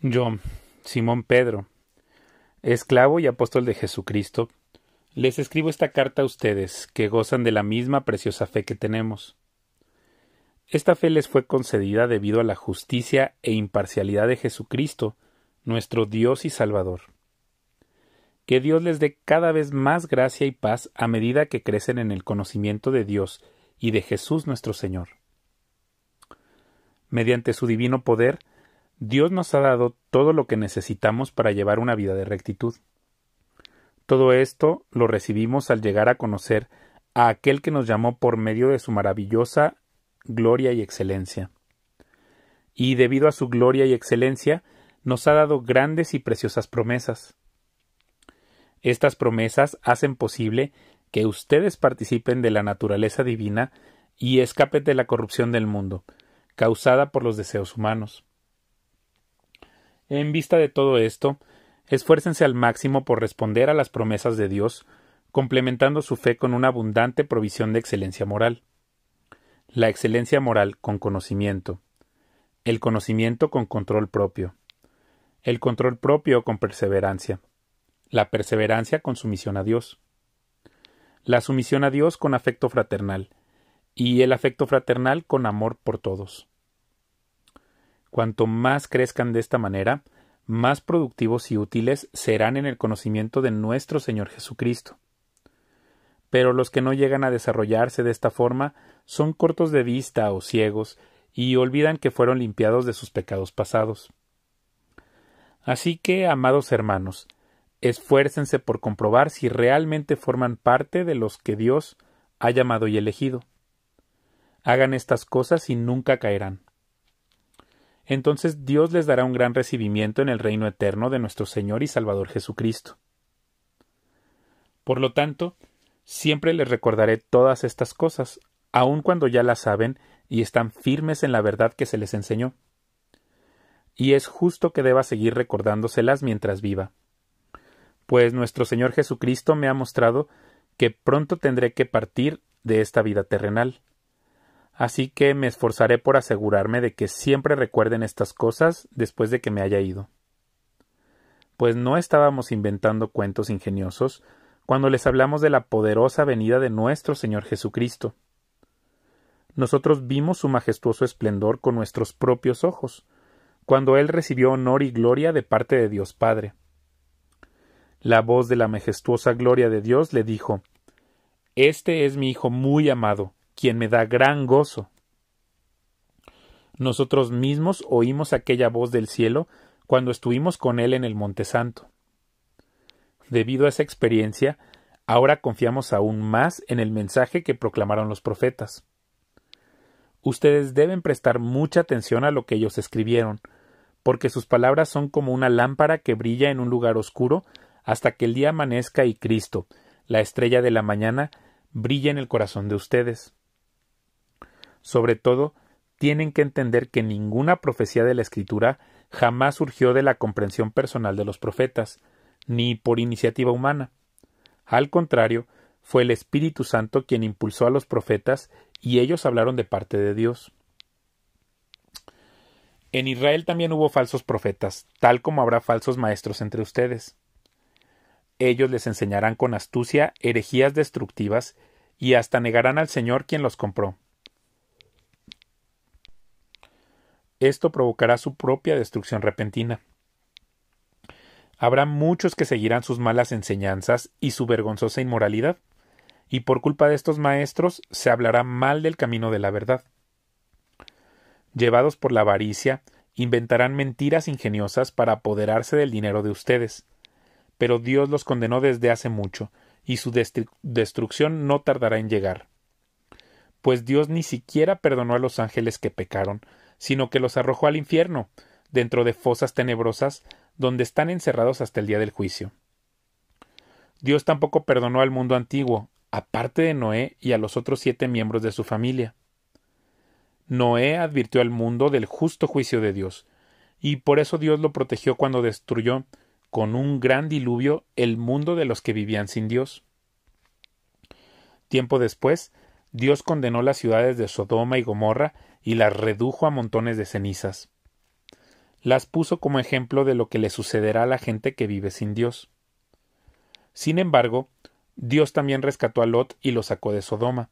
Yo, Simón Pedro, esclavo y apóstol de Jesucristo, les escribo esta carta a ustedes, que gozan de la misma preciosa fe que tenemos. Esta fe les fue concedida debido a la justicia e imparcialidad de Jesucristo, nuestro Dios y Salvador. Que Dios les dé cada vez más gracia y paz a medida que crecen en el conocimiento de Dios y de Jesús nuestro Señor. Mediante su divino poder, Dios nos ha dado todo lo que necesitamos para llevar una vida de rectitud. Todo esto lo recibimos al llegar a conocer a aquel que nos llamó por medio de su maravillosa gloria y excelencia. Y debido a su gloria y excelencia, nos ha dado grandes y preciosas promesas. Estas promesas hacen posible que ustedes participen de la naturaleza divina y escapen de la corrupción del mundo, causada por los deseos humanos. En vista de todo esto, esfuércense al máximo por responder a las promesas de Dios, complementando su fe con una abundante provisión de excelencia moral. La excelencia moral con conocimiento. El conocimiento con control propio. El control propio con perseverancia. La perseverancia con sumisión a Dios. La sumisión a Dios con afecto fraternal. Y el afecto fraternal con amor por todos. Cuanto más crezcan de esta manera, más productivos y útiles serán en el conocimiento de nuestro Señor Jesucristo. Pero los que no llegan a desarrollarse de esta forma son cortos de vista o ciegos y olvidan que fueron limpiados de sus pecados pasados. Así que, amados hermanos, esfuércense por comprobar si realmente forman parte de los que Dios ha llamado y elegido. Hagan estas cosas y nunca caerán entonces Dios les dará un gran recibimiento en el reino eterno de nuestro Señor y Salvador Jesucristo. Por lo tanto, siempre les recordaré todas estas cosas, aun cuando ya las saben y están firmes en la verdad que se les enseñó. Y es justo que deba seguir recordándoselas mientras viva. Pues nuestro Señor Jesucristo me ha mostrado que pronto tendré que partir de esta vida terrenal. Así que me esforzaré por asegurarme de que siempre recuerden estas cosas después de que me haya ido. Pues no estábamos inventando cuentos ingeniosos cuando les hablamos de la poderosa venida de nuestro Señor Jesucristo. Nosotros vimos su majestuoso esplendor con nuestros propios ojos, cuando Él recibió honor y gloria de parte de Dios Padre. La voz de la majestuosa gloria de Dios le dijo Este es mi Hijo muy amado, quien me da gran gozo. Nosotros mismos oímos aquella voz del cielo cuando estuvimos con él en el Monte Santo. Debido a esa experiencia, ahora confiamos aún más en el mensaje que proclamaron los profetas. Ustedes deben prestar mucha atención a lo que ellos escribieron, porque sus palabras son como una lámpara que brilla en un lugar oscuro hasta que el día amanezca y Cristo, la estrella de la mañana, brille en el corazón de ustedes. Sobre todo, tienen que entender que ninguna profecía de la Escritura jamás surgió de la comprensión personal de los profetas, ni por iniciativa humana. Al contrario, fue el Espíritu Santo quien impulsó a los profetas y ellos hablaron de parte de Dios. En Israel también hubo falsos profetas, tal como habrá falsos maestros entre ustedes. Ellos les enseñarán con astucia herejías destructivas y hasta negarán al Señor quien los compró. Esto provocará su propia destrucción repentina. Habrá muchos que seguirán sus malas enseñanzas y su vergonzosa inmoralidad, y por culpa de estos maestros se hablará mal del camino de la verdad. Llevados por la avaricia, inventarán mentiras ingeniosas para apoderarse del dinero de ustedes. Pero Dios los condenó desde hace mucho, y su destrucción no tardará en llegar. Pues Dios ni siquiera perdonó a los ángeles que pecaron, sino que los arrojó al infierno, dentro de fosas tenebrosas, donde están encerrados hasta el día del juicio. Dios tampoco perdonó al mundo antiguo, aparte de Noé y a los otros siete miembros de su familia. Noé advirtió al mundo del justo juicio de Dios, y por eso Dios lo protegió cuando destruyó, con un gran diluvio, el mundo de los que vivían sin Dios. Tiempo después, Dios condenó las ciudades de Sodoma y Gomorra y las redujo a montones de cenizas. Las puso como ejemplo de lo que le sucederá a la gente que vive sin Dios. Sin embargo, Dios también rescató a Lot y lo sacó de Sodoma,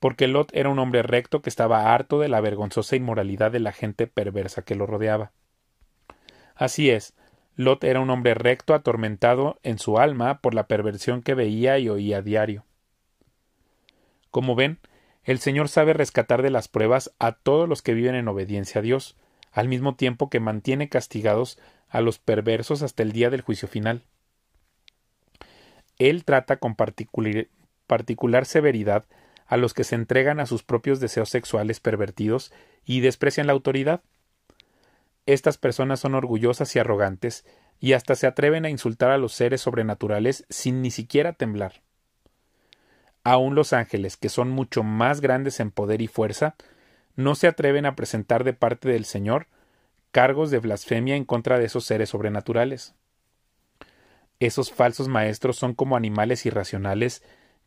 porque Lot era un hombre recto que estaba harto de la vergonzosa inmoralidad de la gente perversa que lo rodeaba. Así es, Lot era un hombre recto atormentado en su alma por la perversión que veía y oía a diario. Como ven, el Señor sabe rescatar de las pruebas a todos los que viven en obediencia a Dios, al mismo tiempo que mantiene castigados a los perversos hasta el día del juicio final. Él trata con particular, severidad a los que se entregan a sus propios deseos sexuales pervertidos y desprecian la autoridad. Estas personas son orgullosas y arrogantes, y hasta se atreven a insultar a los seres sobrenaturales sin ni siquiera temblar aún los ángeles, que son mucho más grandes en poder y fuerza, no se atreven a presentar de parte del Señor cargos de blasfemia en contra de esos seres sobrenaturales. Esos falsos maestros son como animales irracionales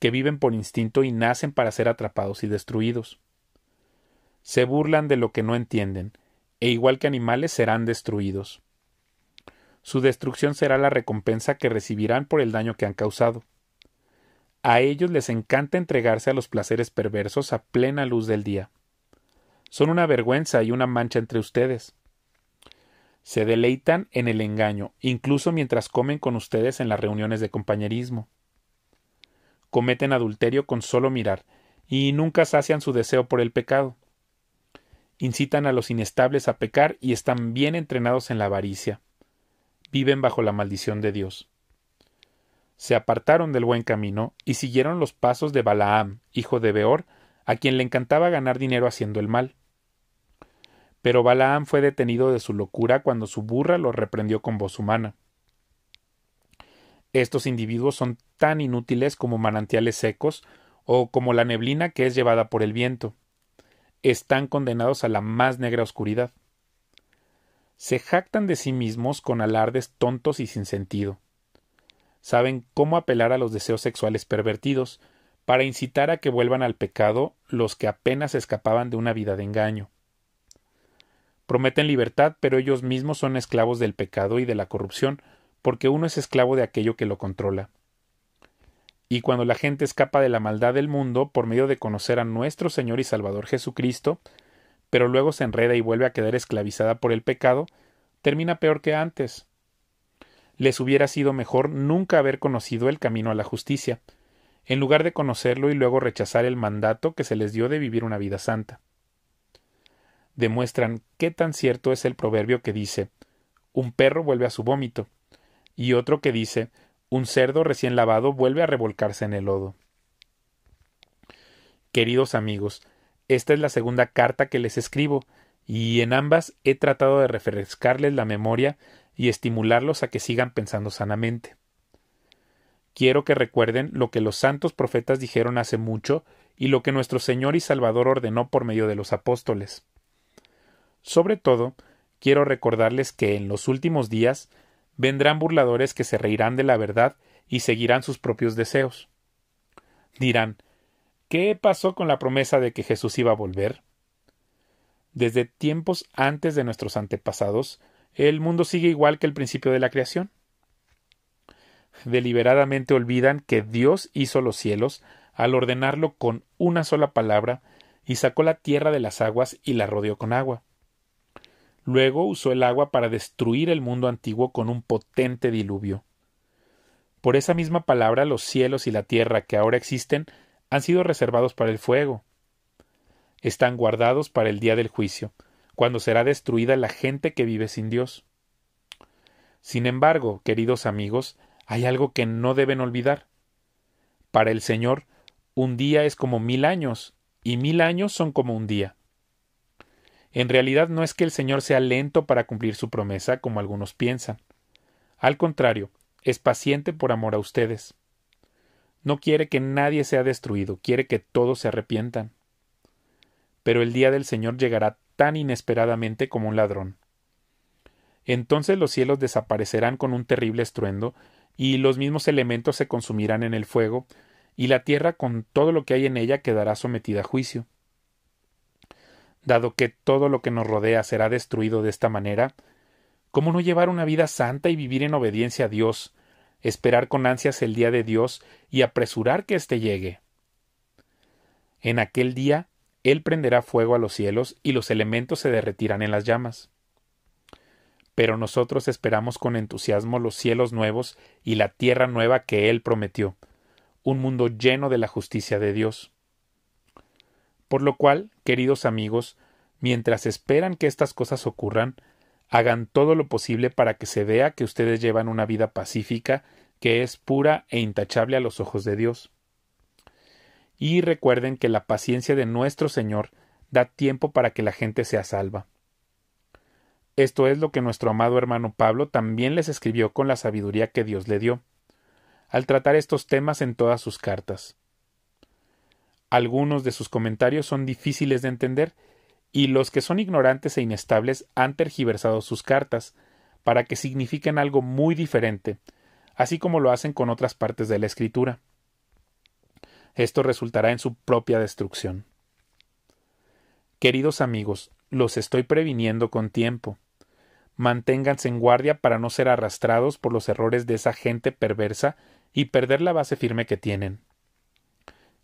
que viven por instinto y nacen para ser atrapados y destruidos. Se burlan de lo que no entienden, e igual que animales serán destruidos. Su destrucción será la recompensa que recibirán por el daño que han causado. A ellos les encanta entregarse a los placeres perversos a plena luz del día. Son una vergüenza y una mancha entre ustedes. Se deleitan en el engaño, incluso mientras comen con ustedes en las reuniones de compañerismo. Cometen adulterio con solo mirar, y nunca sacian su deseo por el pecado. Incitan a los inestables a pecar y están bien entrenados en la avaricia. Viven bajo la maldición de Dios se apartaron del buen camino y siguieron los pasos de Balaam, hijo de Beor, a quien le encantaba ganar dinero haciendo el mal. Pero Balaam fue detenido de su locura cuando su burra lo reprendió con voz humana. Estos individuos son tan inútiles como manantiales secos o como la neblina que es llevada por el viento. Están condenados a la más negra oscuridad. Se jactan de sí mismos con alardes tontos y sin sentido saben cómo apelar a los deseos sexuales pervertidos, para incitar a que vuelvan al pecado los que apenas escapaban de una vida de engaño. Prometen libertad, pero ellos mismos son esclavos del pecado y de la corrupción, porque uno es esclavo de aquello que lo controla. Y cuando la gente escapa de la maldad del mundo por medio de conocer a nuestro Señor y Salvador Jesucristo, pero luego se enreda y vuelve a quedar esclavizada por el pecado, termina peor que antes, les hubiera sido mejor nunca haber conocido el camino a la justicia, en lugar de conocerlo y luego rechazar el mandato que se les dio de vivir una vida santa. Demuestran qué tan cierto es el proverbio que dice un perro vuelve a su vómito, y otro que dice un cerdo recién lavado vuelve a revolcarse en el lodo. Queridos amigos, esta es la segunda carta que les escribo, y en ambas he tratado de refrescarles la memoria y estimularlos a que sigan pensando sanamente. Quiero que recuerden lo que los santos profetas dijeron hace mucho y lo que nuestro Señor y Salvador ordenó por medio de los apóstoles. Sobre todo, quiero recordarles que en los últimos días vendrán burladores que se reirán de la verdad y seguirán sus propios deseos. Dirán ¿Qué pasó con la promesa de que Jesús iba a volver? Desde tiempos antes de nuestros antepasados, el mundo sigue igual que el principio de la creación. Deliberadamente olvidan que Dios hizo los cielos al ordenarlo con una sola palabra y sacó la tierra de las aguas y la rodeó con agua. Luego usó el agua para destruir el mundo antiguo con un potente diluvio. Por esa misma palabra los cielos y la tierra que ahora existen han sido reservados para el fuego. Están guardados para el día del juicio, cuando será destruida la gente que vive sin Dios. Sin embargo, queridos amigos, hay algo que no deben olvidar. Para el Señor, un día es como mil años, y mil años son como un día. En realidad no es que el Señor sea lento para cumplir su promesa, como algunos piensan. Al contrario, es paciente por amor a ustedes. No quiere que nadie sea destruido, quiere que todos se arrepientan. Pero el día del Señor llegará tan inesperadamente como un ladrón. Entonces los cielos desaparecerán con un terrible estruendo, y los mismos elementos se consumirán en el fuego, y la tierra con todo lo que hay en ella quedará sometida a juicio. Dado que todo lo que nos rodea será destruido de esta manera, ¿cómo no llevar una vida santa y vivir en obediencia a Dios, esperar con ansias el día de Dios y apresurar que éste llegue? En aquel día él prenderá fuego a los cielos y los elementos se derretirán en las llamas. Pero nosotros esperamos con entusiasmo los cielos nuevos y la tierra nueva que Él prometió, un mundo lleno de la justicia de Dios. Por lo cual, queridos amigos, mientras esperan que estas cosas ocurran, hagan todo lo posible para que se vea que ustedes llevan una vida pacífica que es pura e intachable a los ojos de Dios. Y recuerden que la paciencia de nuestro Señor da tiempo para que la gente sea salva. Esto es lo que nuestro amado hermano Pablo también les escribió con la sabiduría que Dios le dio, al tratar estos temas en todas sus cartas. Algunos de sus comentarios son difíciles de entender, y los que son ignorantes e inestables han tergiversado sus cartas, para que signifiquen algo muy diferente, así como lo hacen con otras partes de la escritura esto resultará en su propia destrucción. Queridos amigos, los estoy previniendo con tiempo. Manténganse en guardia para no ser arrastrados por los errores de esa gente perversa y perder la base firme que tienen.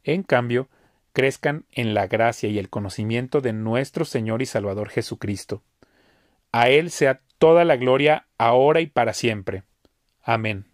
En cambio, crezcan en la gracia y el conocimiento de nuestro Señor y Salvador Jesucristo. A Él sea toda la gloria ahora y para siempre. Amén.